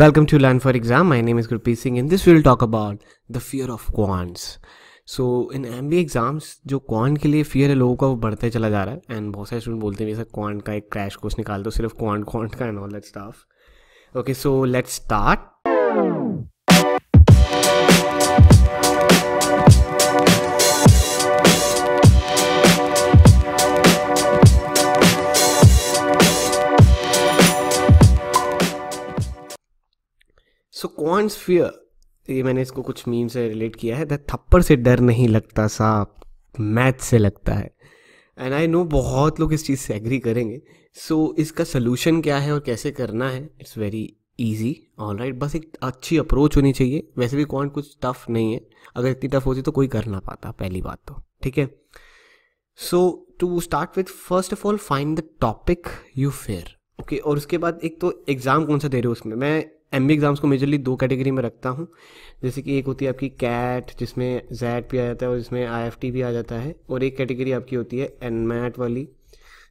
Welcome to Learn for Exam. My name is Gurpreet Singh. In this, we will talk about the fear of quants. So in M B exams जो quant के लिए fear है लोगों का वो बढ़ते चला जा रहा है एंड बहुत सारे स्टूडेंट बोलते हैं सर क्वांट का एक क्रैश कोर्स निकाल दो सिर्फ क्वांट क्वांट का and all that stuff okay so let's start so quants fear ये मैंने इसको कुछ मीम से रिलेट किया है द थप्पड़ से डर नहीं लगता साहब मैथ से लगता है एंड आई नो बहुत लोग इस चीज़ से एग्री करेंगे सो so, इसका सोल्यूशन क्या है और कैसे करना है it's very easy all right बस एक अच्छी अप्रोच होनी चाहिए वैसे भी क्वांट कुछ टफ नहीं है अगर इतनी टफ होती तो कोई कर ना पाता पहली बात तो ठीक है so to start with first of all find the topic you fear okay okay, और उसके बाद एक तो एग्ज़ाम कौन सा दे रहे हो उसमें मैं एम बी एग्ज़ाम्स को मेजरली दो कैटेगरी में रखता हूँ जैसे कि एक होती है आपकी कैट जिसमें जैट भी आ जाता है और जिसमें आई एफ टी भी आ जाता है और एक कैटेगरी आपकी होती है एन मैट वाली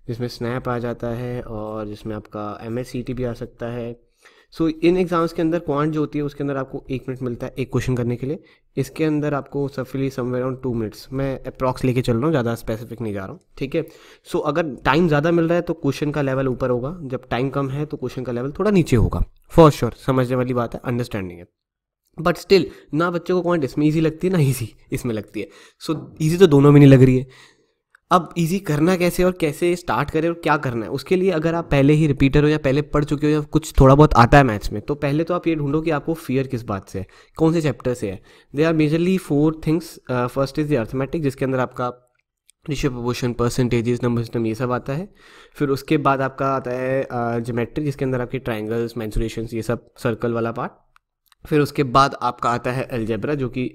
जिसमें स्नैप आ जाता है और जिसमें आपका एम एस सी टी भी आ सकता है सो so, इन एग्ज़ाम्स के अंदर क्वांट जो होती है उसके अंदर आपको एक मिनट मिलता है एक क्वेश्चन करने के लिए इसके अंदर आपको सफली समवेयर अराउंड टू मिनट्स मैं अप्रॉक्स लेके चल रहा हूँ ज़्यादा स्पेसिफिक नहीं जा रहा हूँ ठीक है सो अगर टाइम ज़्यादा मिल रहा है तो क्वेश्चन का लेवल ऊपर होगा जब टाइम कम है तो क्वेश्चन का लेवल थोड़ा नीचे होगा फॉर श्योर sure, समझने वाली बात है अंडरस्टैंडिंग है बट स्टिल ना बच्चों को क्वांट इसमें ईजी लगती है ना ईजी इसमें लगती है सो so, ईजी तो दोनों में नहीं लग रही है अब इजी करना कैसे और कैसे स्टार्ट करें और क्या करना है उसके लिए अगर आप पहले ही रिपीटर हो या पहले पढ़ चुके हो या कुछ थोड़ा बहुत आता है मैथ्स में तो पहले तो आप ये ढूंढो कि आपको फियर किस बात से है कौन से चैप्टर से है they are majorly four things first is the arithmetic जिसके अंदर आपका ratio proportion percentages number system ये सब आता है फिर उसके बाद आपका आता है जोमेट्री uh, जिसके अंदर आपके ट्राइंगल्स मैंसुरेशन ये सब सर्कल वाला पार्ट फिर उसके बाद आपका आता है एल्जेब्रा जो कि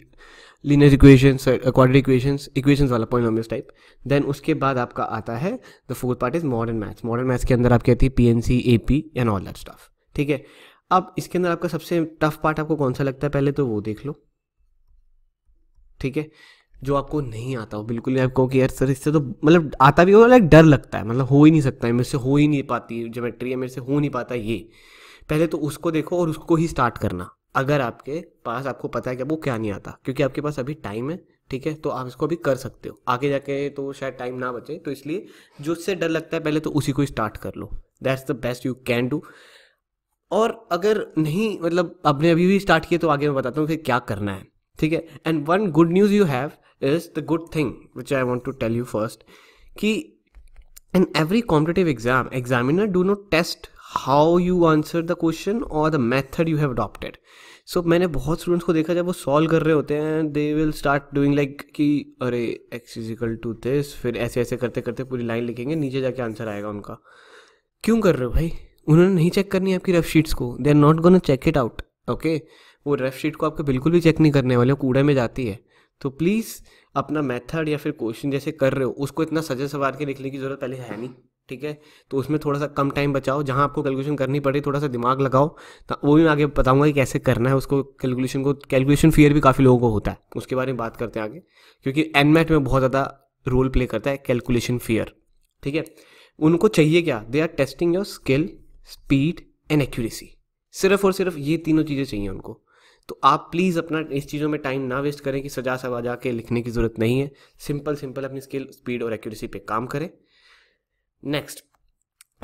linear equations uh, quadratic equations equations वाला पॉइनोमियल टाइप देन उसके बाद आपका आता है the fourth part is modern maths modern maths के अंदर आप कहती है P N C A P and all that stuff ठीक है अब इसके अंदर आपका सबसे टफ पार्ट आपको कौन सा लगता है पहले तो वो देख लो ठीक है जो आपको नहीं आता हो बिल्कुल ही आपको कि यार सर इससे तो मतलब आता भी हो लाइक डर लगता है मतलब हो ही नहीं सकता है मेरे से हो ही नहीं पाती ज्योमेट्री है मेरे से हो नहीं पाता ये पहले तो उसको देखो और उसको ही स्टार्ट करना अगर आपके पास आपको पता है कि आपको क्या नहीं आता क्योंकि आपके पास अभी टाइम है ठीक है तो आप इसको अभी कर सकते हो आगे जाके तो शायद टाइम ना बचे तो इसलिए जो उससे डर लगता है पहले तो उसी को स्टार्ट कर लो that's the best you can do और अगर नहीं मतलब आपने अभी भी स्टार्ट किया तो आगे मैं बताता हूँ फिर क्या करना है ठीक है and one good news you have is the good thing which I want to tell you first कि in every competitive exam examiner do not test how you answer the question और the method you have adopted so मैंने बहुत students को देखा जब वो solve कर रहे होते हैं they will start doing like कि अरे एक्स इजिकल टू दिस फिर ऐसे ऐसे करते करते पूरी लाइन लिखेंगे नीचे जाके आंसर आएगा उनका क्यों कर रहे हो भाई उन्होंने नहीं चेक करनी आपकी रेफ शीट्स को they are not gonna check it out okay वो रेफ शीट को आपको बिल्कुल भी चेक नहीं करने वाले कूड़े में जाती है तो प्लीज़ अपना मेथड या फिर क्वेश्चन जैसे कर रहे हो उसको इतना सजा सवार के लिखने की ज़रूरत पहले है नहीं ठीक है तो उसमें थोड़ा सा कम टाइम बचाओ जहाँ आपको कैलकुलेशन करनी पड़े थोड़ा सा दिमाग लगाओ तो वो भी मैं आगे बताऊंगा कि कैसे करना है उसको कैलकुलेशन को कैलकुलेशन फियर भी काफ़ी लोगों को होता है उसके बारे में बात करते हैं आगे क्योंकि एनमेट में बहुत ज़्यादा रोल प्ले करता है कैलकुलेशन फियर ठीक है उनको चाहिए क्या they are testing your skill speed and accuracy सिर्फ और सिर्फ ये तीनों चीज़ें चाहिए उनको तो आप प्लीज़ अपना इस चीज़ों में टाइम ना वेस्ट करें कि सजा जा के लिखने की ज़रूरत नहीं है सिंपल सिंपल अपनी स्किल स्पीड और एक्यूरेसी पे काम करें next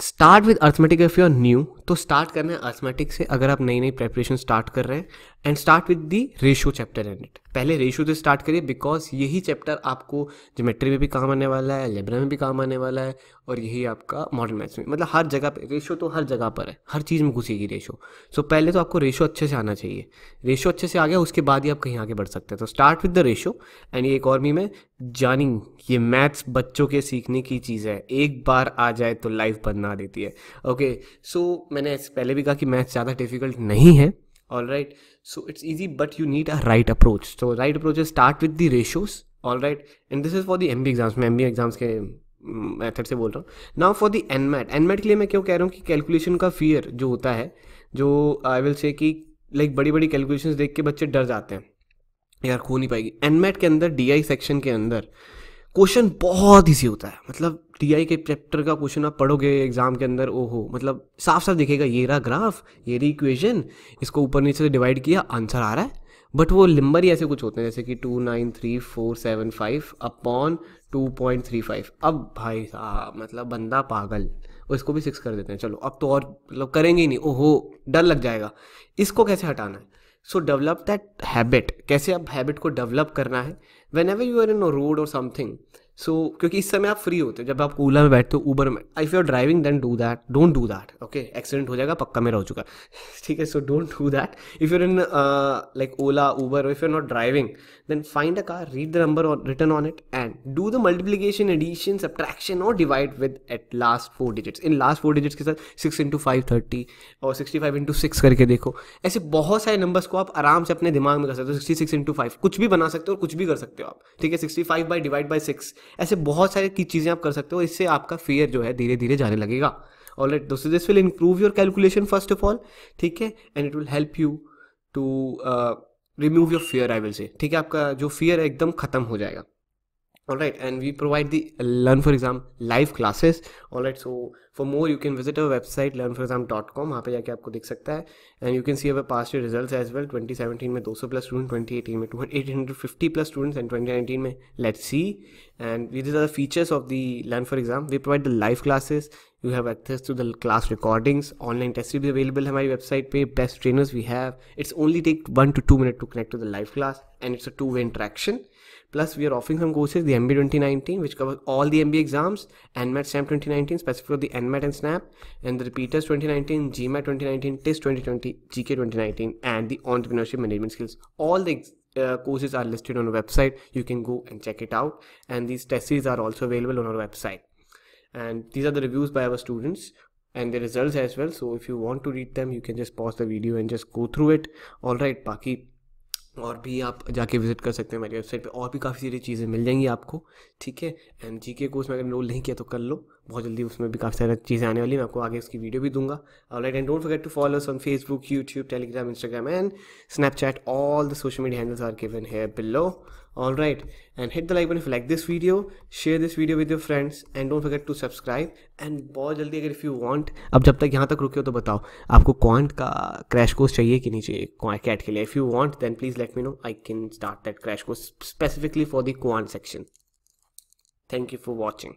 start with arithmetic if you are new तो स्टार्ट करना है अर्थमेटिक से अगर आप नई नई प्रेपरेशन स्टार्ट कर रहे हैं and start with the ratio chapter and it पहले रेशो से स्टार्ट करिए बिकॉज यही चैप्टर आपको ज्योमेट्री में भी काम आने वाला है लेबरा में भी काम आने वाला है और यही आपका मॉडर्न मैथ्स में मतलब हर जगह पे रेशो तो हर जगह पर है हर चीज़ में घुसेगी रेशो सो so, पहले तो आपको रेशो अच्छे से आना चाहिए रेशो अच्छे से आ गया उसके बाद ही आप कहीं आगे बढ़ सकते हैं तो start with the ratio and ये एक और मी में जानिंग ये मैथ्स बच्चों के सीखने की चीज़ है एक बार आ जाए तो लाइफ बना देती है ओके okay, सो so, मैंने पहले भी कहा कि मैथ्स ज़्यादा डिफिकल्ट नहीं है all right so it's easy but you need a right approach so right approach start with the ratios all right and this is for the M B exams में M B exams के method से बोल रहा हूँ now for the NMAT NMAT के लिए मैं क्यों कह रहा हूँ कि कैलकुलेशन का फियर जो होता है जो आई विल से कि लाइक बड़ी बड़ी कैलकुलेशन देख के बच्चे डर जाते हैं यार खो नहीं पाएगी एनमेट के अंदर डी आई सेक्शन के अंदर क्वेश्चन बहुत ईजी होता है मतलब टी के चैप्टर का क्वेश्चन आप पढ़ोगे एग्जाम के अंदर हो मतलब साफ साफ दिखेगा ये रहा ग्राफ ये रही इक्वेशन इसको ऊपर नीचे से डिवाइड किया आंसर आ रहा है बट वो नंबर ही ऐसे कुछ होते हैं जैसे कि two nine three four seven five upon two point three five अब भाई साहब मतलब बंदा पागल इसको भी सिक्स कर देते हैं चलो अब तो और मतलब करेंगे ही नहीं ओहो डर लग जाएगा इसको कैसे हटाना है सो डेवलप दैट हैबिट कैसे अब हैबिट को डेवलप करना है whenever you are in road or something so so, क्योंकि इस समय आप फ्री होते हो जब आप ओला में बैठते हो ऊबर में if you are driving then do that don't do that okay accident हो जाएगा पक्का मेरा हो चुका ठीक है so don't do that if you're in like Ola Uber if you are not driving then find a car read the number और return on it and do the multiplication addition subtraction और divide with at last four digits in last four digits के साथ six into five thirty और sixty five into six करके देखो ऐसे बहुत सारे नंबर्स को आप आराम से अपने दिमाग में कर सकते हो सिक्सटी सिक्स इंटू फाइव कुछ भी बना सकते हो और कुछ भी कर सकते हो आप ठीक है sixty five by divide by six ऐसे बहुत सारी की चीज़ें आप कर सकते हो इससे आपका फेयर जो है धीरे धीरे जाने लगेगा ऑल राइट दोस्तों this will improve your calculation first of all ठीक है and it will help you to remove your fear I will say ठीक है आपका जो फियर है एकदम खत्म हो जाएगा all right and we provide the learn for exam live classes all right so for more you can visit our website learnforexam.com वहाँ पे जाके आपको दिख सकता है and you can see our past year results as well 2017 में 200 plus students 2018 में 850 plus students and 2019 में let's see and these are the features of the learn for exam we provide the live classes you have access to the class recordings online test भी available on हमारी website पे best trainers we have it's only take one to two minutes to connect to the live class and it's a two way interaction Plus, we are offering some courses, the MB 2019, which covers all the MB exams, NMAT SAM 2019, specifically the NMAT and SNAP, and the repeaters 2019, GMAT 2019, Test 2020, GK 2019, and the entrepreneurship management skills. All the uh, courses are listed on our website. You can go and check it out. And these test series are also available on our website. And these are the reviews by our students and the results as well. So if you want to read them, you can just pause the video and just go through it. All right, Paki. और भी आप जाके visit कर सकते हैं मेरी website पे और भी काफ़ी सारी चीज़ें मिल जाएंगी आपको ठीक है एंड जी के कोर्स में अगर रोल नहीं किया तो कर लो बहुत जल्दी उसमें भी काफ़ी सारी चीज़ें आने वाली मैं आपको आगे उसकी वीडियो भी दूंगा और like and don't forget to follow on Facebook YouTube Telegram Instagram and Snapchat all the social media handles are given है below all right and hit the like button if you like this video, share this video with your friends and don't forget to subscribe. And bahut jaldi agar if you want, ab jab tak yahan tak ruke ho to batao aapko quant ka crash course chahiye ki nahi chahiye quant cat ke liye If you want, then please let me know. I can start that crash course specifically for the quant section. Thank you for watching.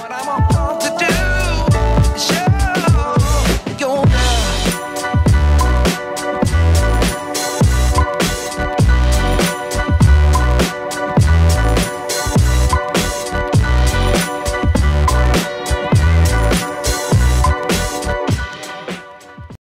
What I'm about to do, show